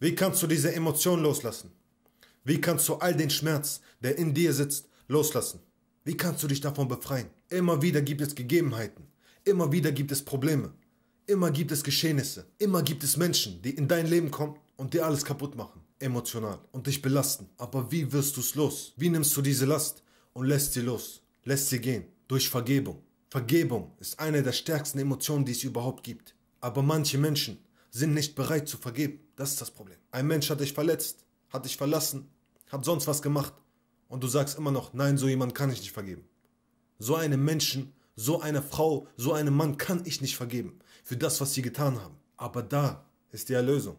Wie kannst du diese Emotion loslassen? Wie kannst du all den Schmerz, der in dir sitzt, loslassen? Wie kannst du dich davon befreien? Immer wieder gibt es Gegebenheiten. Immer wieder gibt es Probleme. Immer gibt es Geschehnisse. Immer gibt es Menschen, die in dein Leben kommen und dir alles kaputt machen. Emotional. Und dich belasten. Aber wie wirst du es los? Wie nimmst du diese Last und lässt sie los? Lässt sie gehen. Durch Vergebung. Vergebung ist eine der stärksten Emotionen, die es überhaupt gibt. Aber manche Menschen sind nicht bereit zu vergeben. Das ist das Problem. Ein Mensch hat dich verletzt, hat dich verlassen, hat sonst was gemacht und du sagst immer noch, nein, so jemand kann ich nicht vergeben. So einem Menschen, so einer Frau, so einem Mann kann ich nicht vergeben für das, was sie getan haben. Aber da ist die Erlösung.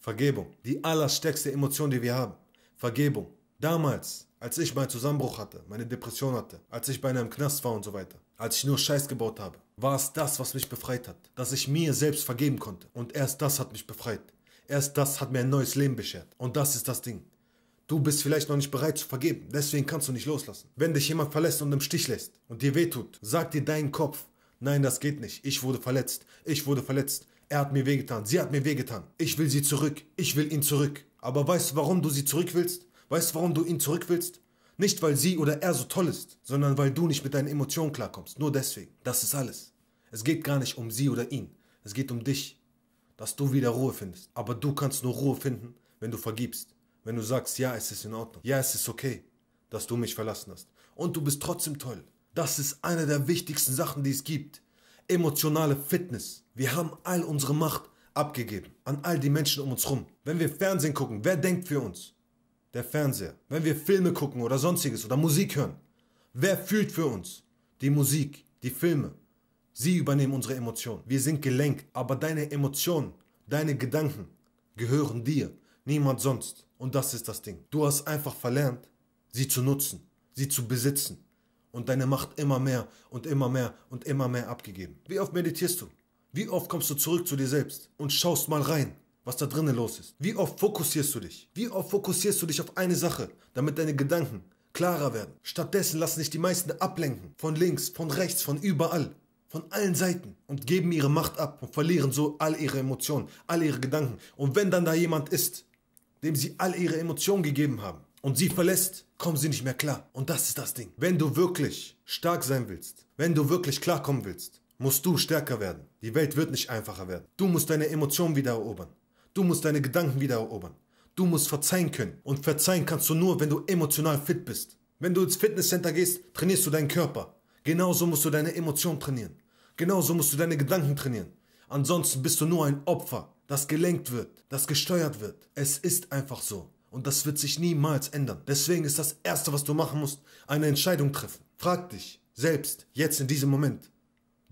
Vergebung. Die allerstärkste Emotion, die wir haben. Vergebung. Damals als ich meinen Zusammenbruch hatte, meine Depression hatte, als ich beinahe im Knast war und so weiter, als ich nur Scheiß gebaut habe, war es das, was mich befreit hat, dass ich mir selbst vergeben konnte. Und erst das hat mich befreit. Erst das hat mir ein neues Leben beschert. Und das ist das Ding. Du bist vielleicht noch nicht bereit zu vergeben, deswegen kannst du nicht loslassen. Wenn dich jemand verlässt und im Stich lässt und dir wehtut, sagt dir dein Kopf, nein, das geht nicht, ich wurde verletzt, ich wurde verletzt, er hat mir wehgetan, sie hat mir wehgetan, ich will sie zurück, ich will ihn zurück. Aber weißt du, warum du sie zurück willst? Weißt du, warum du ihn zurück willst? Nicht, weil sie oder er so toll ist, sondern weil du nicht mit deinen Emotionen klarkommst. Nur deswegen. Das ist alles. Es geht gar nicht um sie oder ihn. Es geht um dich. Dass du wieder Ruhe findest. Aber du kannst nur Ruhe finden, wenn du vergibst. Wenn du sagst, ja, es ist in Ordnung. Ja, es ist okay, dass du mich verlassen hast. Und du bist trotzdem toll. Das ist eine der wichtigsten Sachen, die es gibt. Emotionale Fitness. Wir haben all unsere Macht abgegeben an all die Menschen um uns rum. Wenn wir Fernsehen gucken, wer denkt für uns? Der Fernseher. Wenn wir Filme gucken oder sonstiges oder Musik hören. Wer fühlt für uns? Die Musik, die Filme. Sie übernehmen unsere Emotionen. Wir sind gelenkt, aber deine Emotionen, deine Gedanken gehören dir, niemand sonst. Und das ist das Ding. Du hast einfach verlernt, sie zu nutzen, sie zu besitzen und deine Macht immer mehr und immer mehr und immer mehr abgegeben. Wie oft meditierst du? Wie oft kommst du zurück zu dir selbst und schaust mal rein? was da drinnen los ist. Wie oft fokussierst du dich? Wie oft fokussierst du dich auf eine Sache, damit deine Gedanken klarer werden? Stattdessen lassen sich die meisten ablenken. Von links, von rechts, von überall. Von allen Seiten. Und geben ihre Macht ab und verlieren so all ihre Emotionen, all ihre Gedanken. Und wenn dann da jemand ist, dem sie all ihre Emotionen gegeben haben und sie verlässt, kommen sie nicht mehr klar. Und das ist das Ding. Wenn du wirklich stark sein willst, wenn du wirklich klarkommen willst, musst du stärker werden. Die Welt wird nicht einfacher werden. Du musst deine Emotionen wieder erobern. Du musst deine Gedanken wieder erobern. Du musst verzeihen können. Und verzeihen kannst du nur, wenn du emotional fit bist. Wenn du ins Fitnesscenter gehst, trainierst du deinen Körper. Genauso musst du deine Emotionen trainieren. Genauso musst du deine Gedanken trainieren. Ansonsten bist du nur ein Opfer, das gelenkt wird, das gesteuert wird. Es ist einfach so. Und das wird sich niemals ändern. Deswegen ist das Erste, was du machen musst, eine Entscheidung treffen. Frag dich selbst, jetzt in diesem Moment,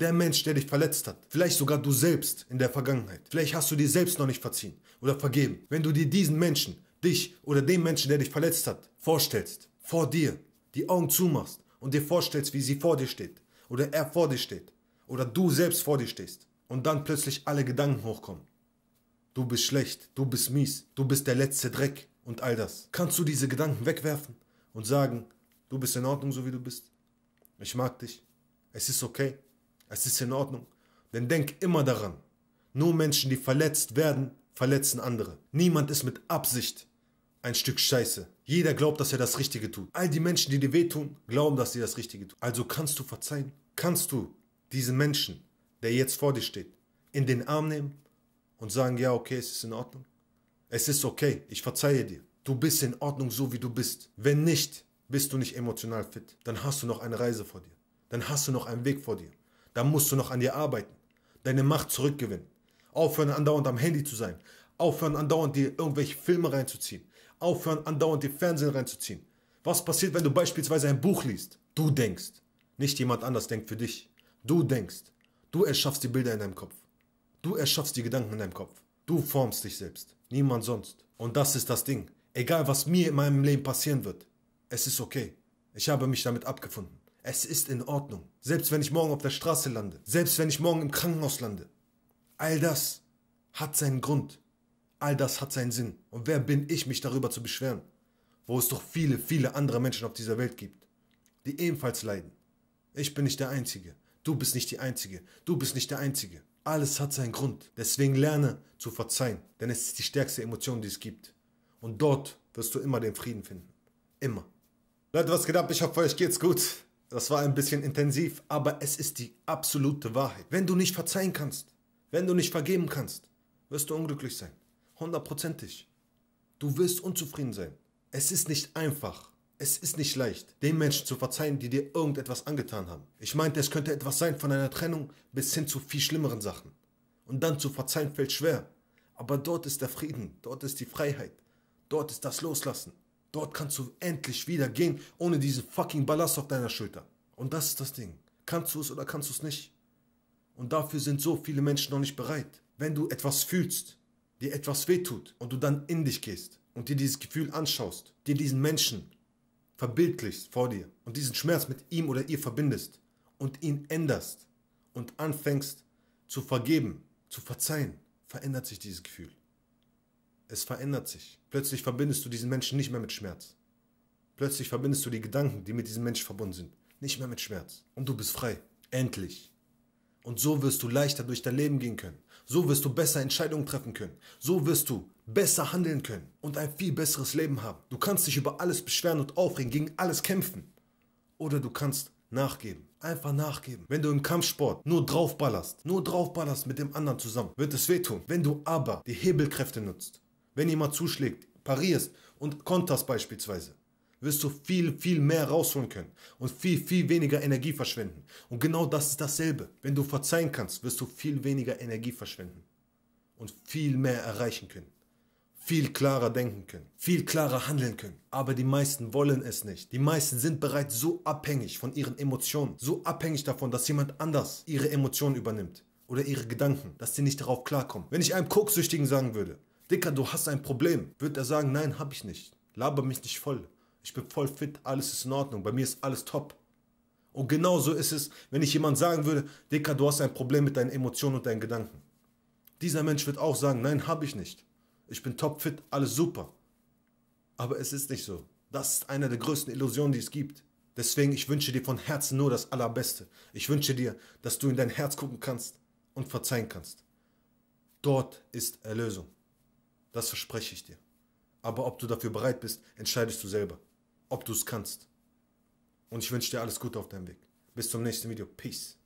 der Mensch, der dich verletzt hat, vielleicht sogar du selbst in der Vergangenheit, vielleicht hast du dir selbst noch nicht verziehen oder vergeben. Wenn du dir diesen Menschen, dich oder den Menschen, der dich verletzt hat, vorstellst, vor dir, die Augen zumachst und dir vorstellst, wie sie vor dir steht oder er vor dir steht oder du selbst vor dir stehst und dann plötzlich alle Gedanken hochkommen. Du bist schlecht, du bist mies, du bist der letzte Dreck und all das. Kannst du diese Gedanken wegwerfen und sagen, du bist in Ordnung, so wie du bist? Ich mag dich. Es ist okay. Es ist in Ordnung. Denn denk immer daran, nur Menschen, die verletzt werden, verletzen andere. Niemand ist mit Absicht ein Stück Scheiße. Jeder glaubt, dass er das Richtige tut. All die Menschen, die dir wehtun, glauben, dass sie das Richtige tun. Also kannst du verzeihen. Kannst du diesen Menschen, der jetzt vor dir steht, in den Arm nehmen und sagen, ja, okay, es ist in Ordnung. Es ist okay, ich verzeihe dir. Du bist in Ordnung, so wie du bist. Wenn nicht, bist du nicht emotional fit. Dann hast du noch eine Reise vor dir. Dann hast du noch einen Weg vor dir dann musst du noch an dir arbeiten. Deine Macht zurückgewinnen. Aufhören andauernd am Handy zu sein. Aufhören andauernd dir irgendwelche Filme reinzuziehen. Aufhören andauernd dir Fernsehen reinzuziehen. Was passiert, wenn du beispielsweise ein Buch liest? Du denkst. Nicht jemand anders denkt für dich. Du denkst. Du erschaffst die Bilder in deinem Kopf. Du erschaffst die Gedanken in deinem Kopf. Du formst dich selbst. Niemand sonst. Und das ist das Ding. Egal was mir in meinem Leben passieren wird. Es ist okay. Ich habe mich damit abgefunden. Es ist in Ordnung. Selbst wenn ich morgen auf der Straße lande, selbst wenn ich morgen im Krankenhaus lande. All das hat seinen Grund. All das hat seinen Sinn. Und wer bin ich, mich darüber zu beschweren? Wo es doch viele, viele andere Menschen auf dieser Welt gibt, die ebenfalls leiden. Ich bin nicht der Einzige. Du bist nicht die Einzige. Du bist nicht der Einzige. Alles hat seinen Grund. Deswegen lerne zu verzeihen, denn es ist die stärkste Emotion, die es gibt. Und dort wirst du immer den Frieden finden. Immer. Leute, was geht ab? Ich hoffe, euch geht's gut. Das war ein bisschen intensiv, aber es ist die absolute Wahrheit. Wenn du nicht verzeihen kannst, wenn du nicht vergeben kannst, wirst du unglücklich sein. Hundertprozentig. Du wirst unzufrieden sein. Es ist nicht einfach. Es ist nicht leicht, den Menschen zu verzeihen, die dir irgendetwas angetan haben. Ich meinte, es könnte etwas sein von einer Trennung bis hin zu viel schlimmeren Sachen. Und dann zu verzeihen fällt schwer. Aber dort ist der Frieden, dort ist die Freiheit, dort ist das Loslassen. Dort kannst du endlich wieder gehen, ohne diese fucking Ballast auf deiner Schulter. Und das ist das Ding. Kannst du es oder kannst du es nicht? Und dafür sind so viele Menschen noch nicht bereit. Wenn du etwas fühlst, dir etwas wehtut und du dann in dich gehst und dir dieses Gefühl anschaust, dir diesen Menschen verbildlichst vor dir und diesen Schmerz mit ihm oder ihr verbindest und ihn änderst und anfängst zu vergeben, zu verzeihen, verändert sich dieses Gefühl. Es verändert sich. Plötzlich verbindest du diesen Menschen nicht mehr mit Schmerz. Plötzlich verbindest du die Gedanken, die mit diesem Menschen verbunden sind, nicht mehr mit Schmerz. Und du bist frei. Endlich. Und so wirst du leichter durch dein Leben gehen können. So wirst du besser Entscheidungen treffen können. So wirst du besser handeln können und ein viel besseres Leben haben. Du kannst dich über alles beschweren und aufregen, gegen alles kämpfen. Oder du kannst nachgeben. Einfach nachgeben. Wenn du im Kampfsport nur draufballerst, nur draufballerst mit dem anderen zusammen, wird es wehtun. Wenn du aber die Hebelkräfte nutzt, wenn jemand zuschlägt, parierst und konterst beispielsweise, wirst du viel, viel mehr rausholen können und viel, viel weniger Energie verschwenden. Und genau das ist dasselbe. Wenn du verzeihen kannst, wirst du viel weniger Energie verschwenden und viel mehr erreichen können. Viel klarer denken können, viel klarer handeln können. Aber die meisten wollen es nicht. Die meisten sind bereits so abhängig von ihren Emotionen, so abhängig davon, dass jemand anders ihre Emotionen übernimmt oder ihre Gedanken, dass sie nicht darauf klarkommen. Wenn ich einem Koksüchtigen sagen würde, Dicker, du hast ein Problem. Wird er sagen, nein, habe ich nicht. Laber mich nicht voll. Ich bin voll fit, alles ist in Ordnung, bei mir ist alles top. Und genauso ist es, wenn ich jemand sagen würde, Dicker, du hast ein Problem mit deinen Emotionen und deinen Gedanken. Dieser Mensch wird auch sagen, nein, habe ich nicht. Ich bin topfit, alles super. Aber es ist nicht so. Das ist eine der größten Illusionen, die es gibt. Deswegen, ich wünsche dir von Herzen nur das Allerbeste. Ich wünsche dir, dass du in dein Herz gucken kannst und verzeihen kannst. Dort ist Erlösung. Das verspreche ich dir. Aber ob du dafür bereit bist, entscheidest du selber. Ob du es kannst. Und ich wünsche dir alles Gute auf deinem Weg. Bis zum nächsten Video. Peace.